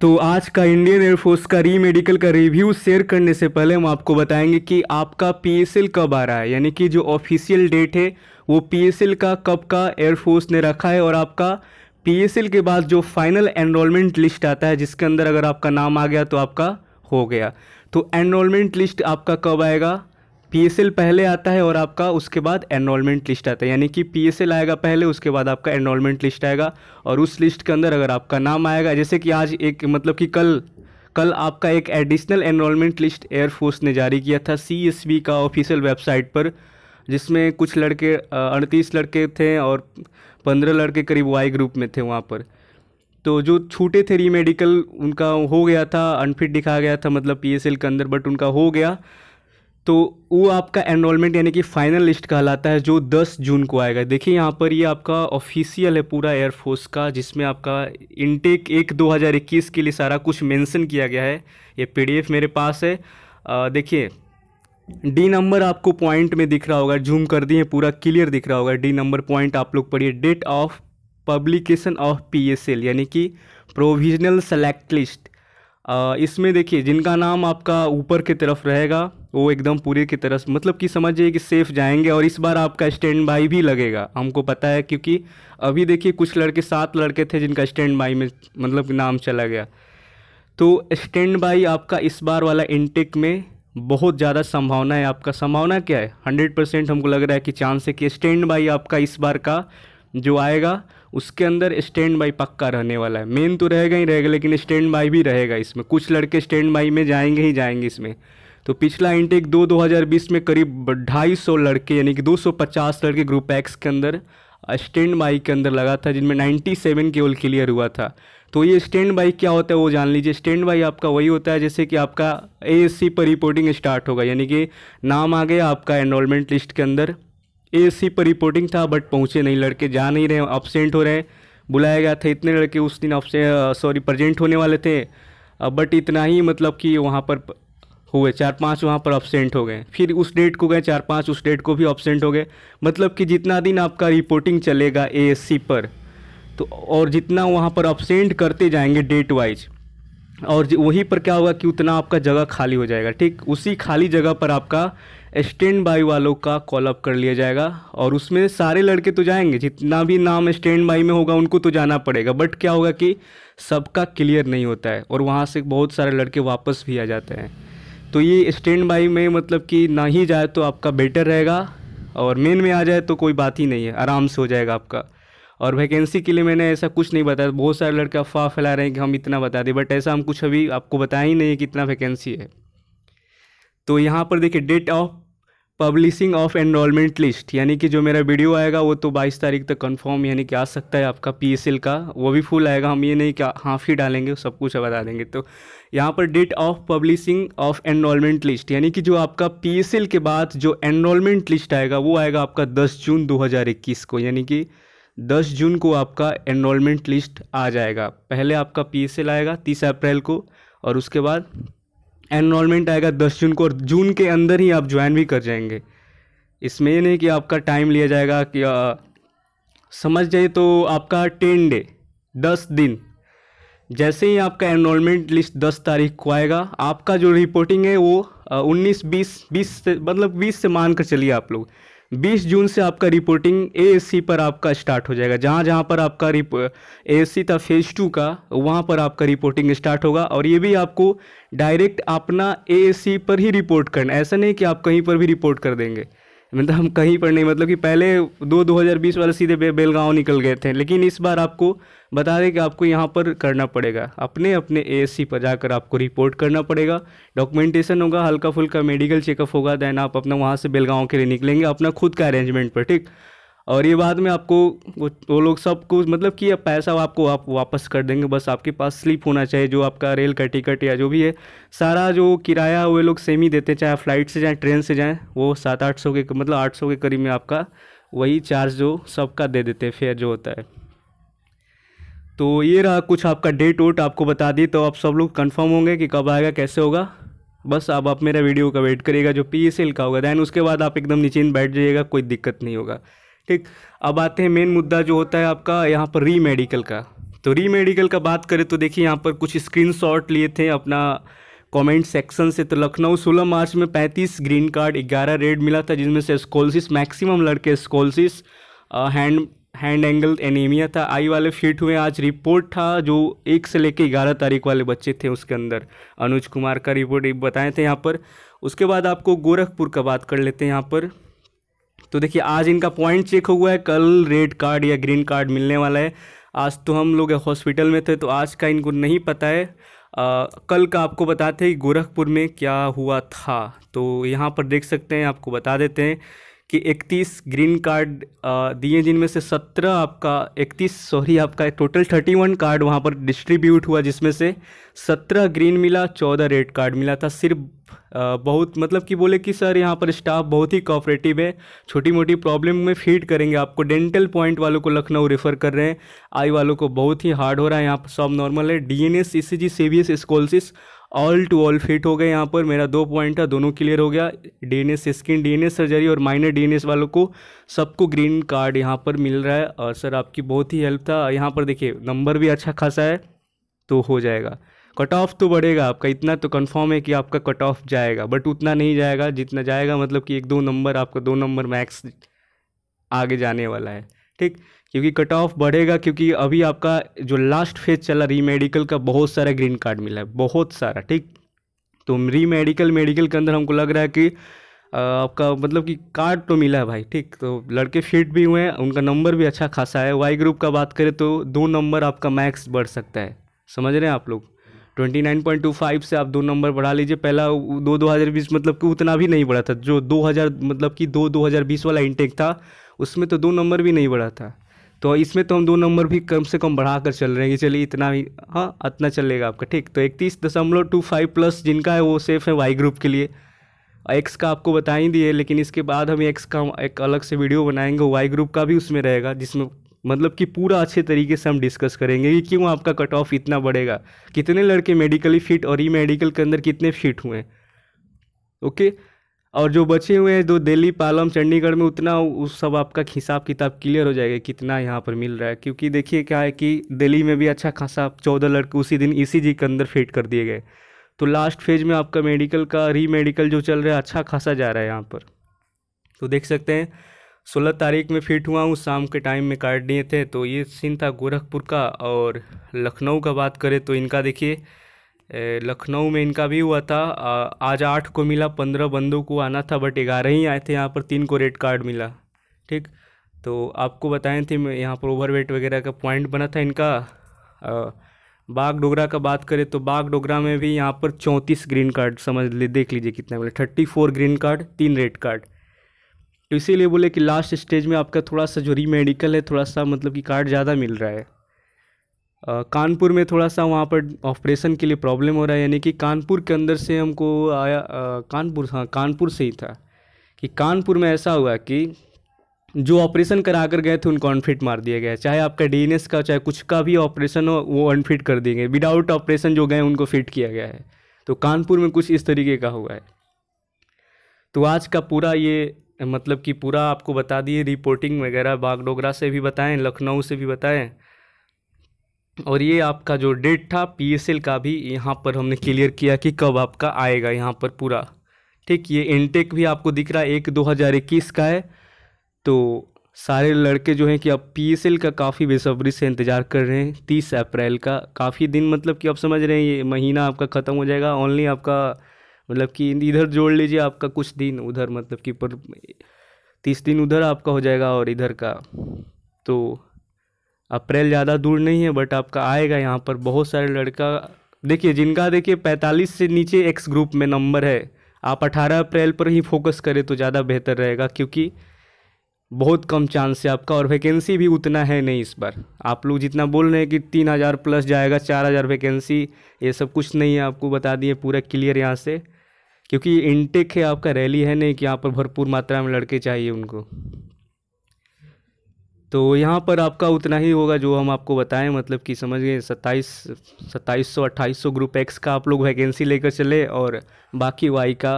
तो आज का इंडियन एयरफोर्स का री मेडिकल का रिव्यू शेयर करने से पहले हम आपको बताएंगे कि आपका पीएसएल कब आ रहा है यानी कि जो ऑफिशियल डेट है वो पीएसएल का कब का एयरफोर्स ने रखा है और आपका पीएसएल के बाद जो फाइनल एनरोलमेंट लिस्ट आता है जिसके अंदर अगर आपका नाम आ गया तो आपका हो गया तो एनरोलमेंट लिस्ट आपका कब आएगा पी पहले आता है और आपका उसके बाद एनरोलमेंट लिस्ट आता है यानी कि पी आएगा पहले उसके बाद आपका एनरोलमेंट लिस्ट आएगा और उस लिस्ट के अंदर अगर आपका नाम आएगा जैसे कि आज एक मतलब कि कल कल आपका एक एडिशनल एनरोलमेंट लिस्ट एयरफोर्स ने जारी किया था सी का ऑफिशियल वेबसाइट पर जिसमें कुछ लड़के अड़तीस लड़के थे और पंद्रह लड़के करीब वाई ग्रुप में थे वहाँ पर तो जो छूटे थे री मेडिकल उनका हो गया था अनफिट दिखा गया था मतलब पी के अंदर बट उनका हो गया तो वो आपका एनरोलमेंट यानी कि फाइनल लिस्ट कहलाता है जो 10 जून को आएगा देखिए यहाँ पर ये आपका ऑफिशियल है पूरा एयरफोर्स का जिसमें आपका इनटेक एक 2021 के लिए सारा कुछ मेंशन किया गया है ये पीडीएफ मेरे पास है देखिए डी नंबर आपको पॉइंट में दिख रहा होगा जूम कर दिए पूरा क्लियर दिख रहा होगा डी नंबर पॉइंट आप लोग पढ़िए date of publication of PSL यानी कि प्रोविजनल सेलेक्ट लिस्ट इसमें देखिए जिनका नाम आपका ऊपर की तरफ रहेगा वो एकदम पूरी की तरह मतलब कि समझिए कि सेफ जाएंगे और इस बार आपका स्टैंड बाई भी लगेगा हमको पता है क्योंकि अभी देखिए कुछ लड़के सात लड़के थे जिनका स्टैंड बाई में मतलब नाम चला गया तो स्टैंड बाई आपका इस बार वाला इनटेक में बहुत ज़्यादा संभावना है आपका संभावना क्या है हंड्रेड परसेंट हमको लग रहा है कि चांस है कि स्टैंड बाई आपका इस बार का जो आएगा उसके अंदर स्टैंड बाई पक्का रहने वाला है मेन तो रहेगा ही रहेगा लेकिन स्टैंड बाई भी रहेगा इसमें कुछ लड़के स्टैंड बाई में जाएंगे ही जाएंगे इसमें तो पिछला इंटेक दो 2020 में करीब 250 लड़के यानी कि 250 लड़के ग्रुप एक्स के अंदर स्टैंड बाई के अंदर लगा था जिनमें 97 केवल क्लियर हुआ था तो ये स्टैंड बाई क्या होता है वो जान लीजिए स्टैंड बाई आपका वही होता है जैसे कि आपका ए पर रिपोर्टिंग स्टार्ट होगा यानी कि नाम आ गया आपका एनरोलमेंट लिस्ट के अंदर ए पर रिपोर्टिंग था बट पहुँचे नहीं लड़के जा नहीं रहे अपसेंट हो रहे हैं बुलाया गया था इतने लड़के उस दिन आपसे सॉरी प्रजेंट होने वाले थे बट इतना ही मतलब कि वहाँ पर हुए चार पांच वहाँ पर ऑब्सेंट हो गए फिर उस डेट को गए चार पांच उस डेट को भी ऑब्सेंट हो गए मतलब कि जितना दिन आपका रिपोर्टिंग चलेगा ए पर तो और जितना वहाँ पर ऑब्सेंट करते जाएंगे डेट वाइज और वहीं पर क्या होगा कि उतना आपका जगह खाली हो जाएगा ठीक उसी खाली जगह पर आपका स्टैंड बाई वालों का कॉलअप कर लिया जाएगा और उसमें सारे लड़के तो जाएंगे जितना भी नाम स्टैंड बाई में होगा उनको तो जाना पड़ेगा बट क्या होगा कि सबका क्लियर नहीं होता है और वहाँ से बहुत सारे लड़के वापस भी आ जाते हैं तो ये स्टैंड बाई में मतलब कि ना ही जाए तो आपका बेटर रहेगा और मेन में आ जाए तो कोई बात ही नहीं है आराम से हो जाएगा आपका और वैकेंसी के लिए मैंने ऐसा कुछ नहीं बताया बहुत सारे लड़के अफवाह फैला रहे हैं कि हम इतना बता दें बट ऐसा हम कुछ अभी आपको बताया ही नहीं है कि इतना वैकेंसी है तो यहाँ पर देखिए date of publishing of enrolment list यानी कि जो मेरा वीडियो आएगा वो तो 22 तारीख तक कंफर्म यानी कि आ सकता है आपका पी का वो भी फुल आएगा हम ये नहीं कि हाफ ही डालेंगे सब कुछ बता देंगे तो यहाँ पर date of publishing of enrolment list यानी कि जो आपका पी के बाद जो एनरोलमेंट लिस्ट आएगा वो आएगा आपका दस जून दो को यानी कि दस जून को आपका एनरोलमेंट लिस्ट आ जाएगा पहले आपका पी आएगा तीस अप्रैल को और उसके बाद एनरोलमेंट आएगा दस जून को और जून के अंदर ही आप ज्वाइन भी कर जाएंगे इसमें ये नहीं कि आपका टाइम लिया जाएगा कि आ, समझ जाइए तो आपका टेन डे दस दिन जैसे ही आपका एनरोलमेंट लिस्ट दस तारीख को आएगा आपका जो रिपोर्टिंग है वो उन्नीस बीस बीस से मतलब बीस से मान कर चलिए आप लोग बीस जून से आपका रिपोर्टिंग ए पर आपका स्टार्ट हो जाएगा जहाँ जहाँ पर आपका ए था फेज़ टू का वहाँ पर आपका रिपोर्टिंग स्टार्ट होगा और ये भी आपको डायरेक्ट अपना ए पर ही रिपोर्ट करना ऐसा नहीं कि आप कहीं पर भी रिपोर्ट कर देंगे मतलब हम कहीं पर नहीं मतलब कि पहले दो 2020 वाले सीधे बे, बेलगांव निकल गए थे लेकिन इस बार आपको बता दें कि आपको यहाँ पर करना पड़ेगा अपने अपने सी पर जाकर आपको रिपोर्ट करना पड़ेगा डॉक्यूमेंटेशन होगा हल्का फुल्का मेडिकल चेकअप होगा देन आप अपना वहाँ से बेलगांव के लिए निकलेंगे अपना खुद का अरेंजमेंट पर ठीक और ये बाद में आपको वो लोग सब कुछ मतलब कि पैसा आपको आप वापस कर देंगे बस आपके पास स्लिप होना चाहिए जो आपका रेल का टिकट या जो भी है सारा जो किराया वे लोग सेम ही देते हैं चाहे फ्लाइट से जाएँ ट्रेन से जाएँ वो सात आठ सौ के मतलब आठ सौ के करीब में आपका वही चार्ज जो सबका दे देते हैं फेयर जो होता है तो ये रहा कुछ आपका डेट वोट आपको बता दी तो आप सब लोग कन्फर्म होंगे कि कब आएगा कैसे होगा बस अब आप मेरा वीडियो का वेट करिएगा जो पी e का होगा दैन उसके बाद आप एकदम नीचे बैठ जाइएगा कोई दिक्कत नहीं होगा ठीक अब आते हैं मेन मुद्दा जो होता है आपका यहाँ पर री मेडिकल का तो री मेडिकल का बात करें तो देखिए यहाँ पर कुछ स्क्रीनशॉट लिए थे अपना कमेंट सेक्शन से तो लखनऊ सोलह मार्च में पैंतीस ग्रीन कार्ड ग्यारह रेड मिला था जिसमें से स्कोलसिस मैक्सिमम लड़के scoliosis hand hand angle anaemia था आई वाले फिट हुए आज रिपोर्ट था जो एक से लेकर ग्यारह तारीख वाले बच्चे थे उसके अंदर अनुज कुमार का रिपोर्ट बताए थे यहाँ पर उसके बाद आपको गोरखपुर का बात कर लेते हैं यहाँ पर तो देखिए आज इनका पॉइंट चेक हुआ है कल रेड कार्ड या ग्रीन कार्ड मिलने वाला है आज तो हम लोग हॉस्पिटल में थे तो आज का इनको नहीं पता है आ, कल का आपको बताते हैं गोरखपुर में क्या हुआ था तो यहाँ पर देख सकते हैं आपको बता देते हैं कि 31 ग्रीन कार्ड दिए जिनमें से 17 आपका 31 सॉरी आपका टोटल 31 कार्ड वहाँ पर डिस्ट्रीब्यूट हुआ जिसमें से 17 ग्रीन मिला 14 रेड कार्ड मिला था सिर्फ बहुत मतलब कि बोले कि सर यहाँ पर स्टाफ बहुत ही कोऑपरेटिव है छोटी मोटी प्रॉब्लम में फीड करेंगे आपको डेंटल पॉइंट वालों को लखनऊ रेफ़र कर रहे हैं आई वालों को बहुत ही हार्ड हो रहा है यहाँ पर सब नॉर्मल है D N S C C G C B S scoliosis all to all fit हो गए यहाँ पर मेरा दो पॉइंट था दोनों क्लियर हो गया डीएनएस स्किन डीएनएस सर्जरी और माइनर डीएनएस वालों को सबको ग्रीन कार्ड यहाँ पर मिल रहा है और सर आपकी बहुत ही हेल्प था यहाँ पर देखिए नंबर भी अच्छा खासा है तो हो जाएगा कट ऑफ तो बढ़ेगा आपका इतना तो कंफर्म है कि आपका कट ऑफ जाएगा बट उतना नहीं जाएगा जितना जाएगा मतलब कि एक दो नंबर आपका दो नंबर मैक्स आगे जाने वाला है ठीक क्योंकि कट ऑफ बढ़ेगा क्योंकि अभी आपका जो लास्ट फेज चला री मेडिकल का बहुत सारा ग्रीन कार्ड मिला है बहुत सारा ठीक तो री मेडिकल मेडिकल के अंदर हमको लग रहा है कि आपका मतलब कि कार्ड तो मिला है भाई ठीक तो लड़के फिट भी हुए हैं उनका नंबर भी अच्छा खासा है वाई ग्रुप का बात करें तो दो नंबर आपका मैक्स बढ़ सकता है समझ रहे हैं आप लोग 29.25 से आप दो नंबर बढ़ा लीजिए पहला दो बीस मतलब कि उतना भी नहीं बढ़ा था जो 2000 मतलब कि दो बीस वाला इंटेक था उसमें तो दो नंबर भी नहीं बढ़ा था तो इसमें तो हम दो नंबर भी कम से कम बढ़ा कर चल रहे हैं कि चलिए इतना ही हाँ इतना चलेगा आपका ठीक तो इकतीस दशमलव टू फाइव प्लस जिनका है वो सेफ़ है वाई ग्रुप के लिए एक्स का आपको बता ही दिए लेकिन इसके बाद हम एक्स का एक अलग से वीडियो बनाएंगे वाई ग्रुप का भी उसमें रहेगा जिसमें मतलब कि पूरा अच्छे तरीके से हम डिस्कस करेंगे कि क्यों आपका कट ऑफ इतना बढ़ेगा कितने लड़के मेडिकली फिट और ई मेडिकल के अंदर कितने फिट हुए ओके और जो बचे हुए हैं जो दिल्ली पालम चंडीगढ़ में उतना उस सब आपका हिसाब किताब क्लियर हो जाएगा कितना यहाँ पर मिल रहा है क्योंकि देखिए क्या है कि दिल्ली में भी अच्छा खासा चौदह लड़के उसी दिन ई के अंदर फिट कर दिए गए तो लास्ट फेज में आपका मेडिकल का री मेडिकल जो चल रहा है अच्छा खासा जा रहा है यहाँ पर तो देख सकते हैं सोलह तारीख में फिट हुआ हूँ शाम के टाइम में काट दिए थे तो ये सीन था गोरखपुर का और लखनऊ का बात करें तो इनका देखिए लखनऊ में इनका भी हुआ था आज आठ को मिला पंद्रह बंदों को आना था बट ग्यारह ही आए थे यहाँ पर तीन को रेड कार्ड मिला ठीक तो आपको बताए थे यहाँ पर ओवरवेट वगैरह का पॉइंट बना था इनका बाग डोगरा का बात करें तो बाग डोगरा में भी यहाँ पर चौंतीस ग्रीन कार्ड समझ ले देख लीजिए कितना बोले थर्टी फोर ग्रीन कार्ड तीन रेड कार्ड तो इसीलिए बोले कि लास्ट स्टेज में आपका थोड़ा सा जो री मेडिकल है थोड़ा सा मतलब कि कार्ड ज़्यादा मिल रहा है कानपुर में थोड़ा सा वहाँ पर ऑपरेशन के लिए प्रॉब्लम हो रहा है यानी कि कानपुर के अंदर से हमको आया कानपुर हाँ कानपुर से ही था कि कानपुर में ऐसा हुआ कि जो ऑपरेशन करा कर गए थे उनको अनफिट मार दिया गया चाहे आपका डी का चाहे कुछ का भी ऑपरेशन हो वो अनफिट कर दिए गए विदाउट ऑपरेशन जो गए उनको फिट किया गया है तो कानपुर में कुछ इस तरीके का हुआ है तो आज का पूरा ये मतलब कि पूरा आपको बता दिए रिपोर्टिंग वगैरह बागडोगरा से भी बताएं लखनऊ से भी बताएं और ये आपका जो डेट था पीएसएल का भी यहाँ पर हमने क्लियर किया कि कब आपका आएगा यहाँ पर पूरा ठीक ये इनटेक भी आपको दिख रहा है एक दो हज़ार इक्कीस का है तो सारे लड़के जो हैं कि अब पीएसएल का काफ़ी बेसब्री से इंतज़ार कर रहे हैं तीस अप्रैल का काफ़ी दिन मतलब कि आप समझ रहे हैं ये महीना आपका ख़त्म हो जाएगा ओनली आपका मतलब कि इधर जोड़ लीजिए आपका कुछ दिन उधर मतलब कि पर तीस दिन उधर आपका हो जाएगा और इधर का तो अप्रैल ज़्यादा दूर नहीं है बट आपका आएगा यहाँ पर बहुत सारे लड़का देखिए जिनका देखिए पैंतालीस से नीचे एक्स ग्रुप में नंबर है आप अठारह अप्रैल पर ही फोकस करें तो ज़्यादा बेहतर रहेगा क्योंकि बहुत कम चांस है आपका और वैकेंसी भी उतना है नहीं इस बार आप लोग जितना बोल रहे हैं कि तीन हज़ार प्लस जाएगा चार हज़ार वैकेंसी ये सब कुछ नहीं है आपको बता दिए पूरा क्लियर यहाँ से क्योंकि इनटेक है आपका रैली है नहीं कि यहाँ पर भरपूर मात्रा में लड़के चाहिए उनको तो यहाँ पर आपका उतना ही होगा जो हम आपको बताएं मतलब कि समझ गए सत्ताईस सत्ताईस सौ अट्ठाईस सौ ग्रुप एक्स का आप लोग वैकेंसी लेकर चले और बाकी वाई का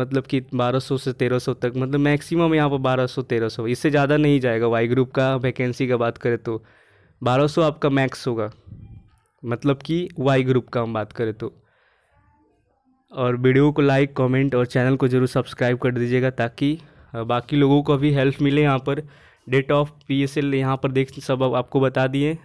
मतलब कि 1200 से 1300 तक मतलब मैक्सिमम यहाँ पर 1200 1300 इससे ज़्यादा नहीं जाएगा वाई ग्रुप का वैकेंसी का बात करें तो 1200 आपका मैक्स होगा मतलब कि वाई ग्रुप का हम बात करें तो और वीडियो को लाइक कमेंट और चैनल को ज़रूर सब्सक्राइब कर दीजिएगा ताकि बाकी लोगों को भी हेल्प मिले यहाँ पर date of P S L यहाँ पर देख सब आपको बता दिए